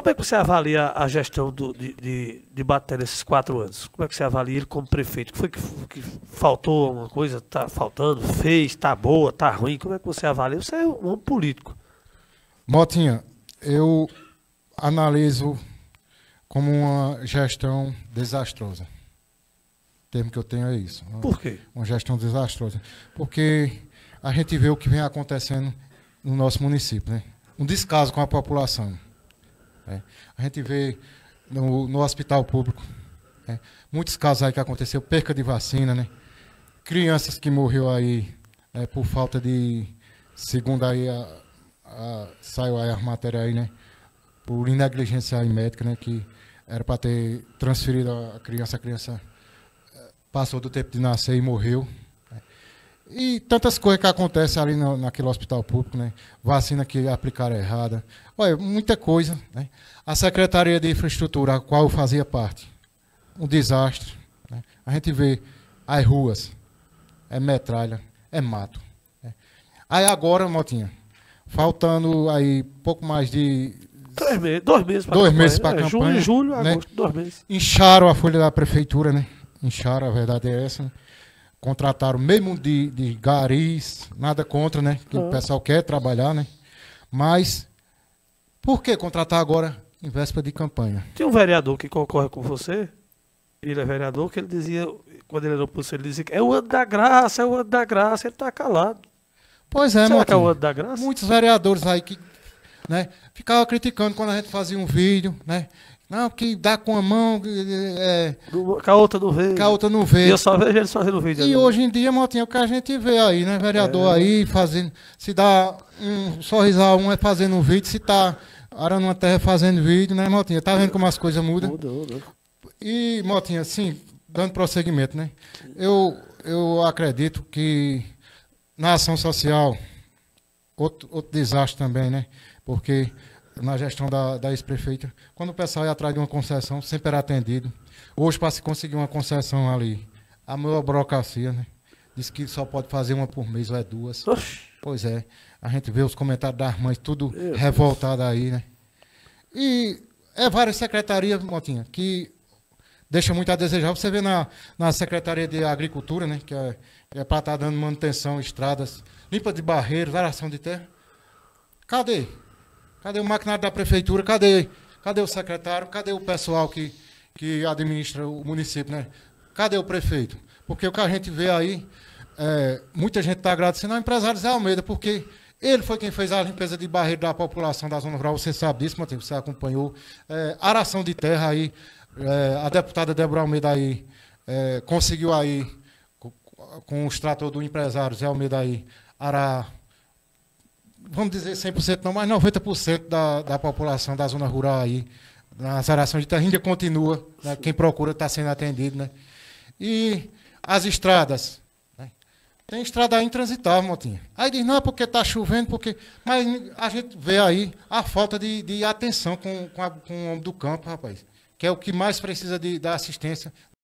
Como é que você avalia a gestão do, de, de, de Baté nesses quatro anos? Como é que você avalia ele como prefeito? Foi que, que faltou alguma coisa? Está faltando? Fez? Está boa? Está ruim? Como é que você avalia? Você é um homem político. Motinha, eu analiso como uma gestão desastrosa. O termo que eu tenho é isso. Né? Por quê? Uma gestão desastrosa. Porque a gente vê o que vem acontecendo no nosso município, né? Um descaso com a população é. A gente vê no, no hospital público é. muitos casos aí que aconteceu, perca de vacina, né? Crianças que morreu aí é, por falta de, segundo aí a, a, saiu aí a matéria aí, né? Por negligência aí médica, né? Que era para ter transferido a criança, a criança é, passou do tempo de nascer e morreu, e tantas coisas que acontecem ali no, naquele hospital público, né? Vacina que aplicaram errada. Olha, muita coisa. Né? A Secretaria de Infraestrutura, a qual eu fazia parte, um desastre. Né? A gente vê as ruas, é metralha, é mato. Né? Aí agora, Motinha, faltando aí pouco mais de. Dois meses, dois meses para dois a meses campanha. Meses é, campanha. Junho, julho, né? agosto, dois meses. Incharam a folha da prefeitura, né? Incharam, a verdade é essa. Né? contrataram meio mundo de, de garis, nada contra, né? Que uhum. o hum. pessoal quer trabalhar, né? Mas por que contratar agora em véspera de campanha? Tem um vereador que concorre com você, ele é vereador, que ele dizia, quando ele era oposição, ele dizia que é o ano da graça, é o ano da graça, ele está calado. Pois é, Será que é o ano da graça? Muitos vereadores aí que né, ficavam criticando quando a gente fazia um vídeo, né? Não, que dá com a mão. É, com a outra não vê. Com a outra não vê. E eu só vejo eles fazendo vídeo. E agora. hoje em dia, Motinha, é o que a gente vê aí, né? Vereador é. aí fazendo. Se dá um sorriso a um é fazendo um vídeo, se tá arando uma terra é fazendo vídeo, né, Motinha? Tá vendo como as coisas mudam? Mudou, muda. E, Motinha, assim, dando prosseguimento, né? Eu, eu acredito que na ação social, outro, outro desastre também, né? Porque na gestão da, da ex-prefeita, quando o pessoal ia atrás de uma concessão, sempre era atendido. Hoje, para se conseguir uma concessão ali, a maior burocracia, né? Diz que só pode fazer uma por mês ou é duas. Oxi. Pois é. A gente vê os comentários das mães, tudo Meu revoltado Deus. aí, né? E é várias secretarias, Motinha, que deixa muito a desejar. Você vê na, na Secretaria de Agricultura, né? Que é, é para estar tá dando manutenção, estradas, limpa de barreiros, aração de terra. Cadê? Cadê o maquinário da prefeitura? Cadê, cadê o secretário? Cadê o pessoal que, que administra o município, né? Cadê o prefeito? Porque o que a gente vê aí, é, muita gente está agradecendo ao empresário Zé Almeida, porque ele foi quem fez a limpeza de barreira da população da zona rural, você sabe disso, Matheus, você acompanhou. É, aração de terra aí, é, a deputada Débora Almeida aí é, conseguiu aí, com, com os do empresário Zé Almeida aí, arar vamos dizer 100% não, mas 90% da, da população da zona rural aí, na saração de terra, ainda continua. Né? Quem procura está sendo atendido. Né? E as estradas. Né? Tem estrada intransitável, Motinha. Aí diz, não, é porque está chovendo, porque. Mas a gente vê aí a falta de, de atenção com, com, a, com o homem do campo, rapaz. Que é o que mais precisa de, da assistência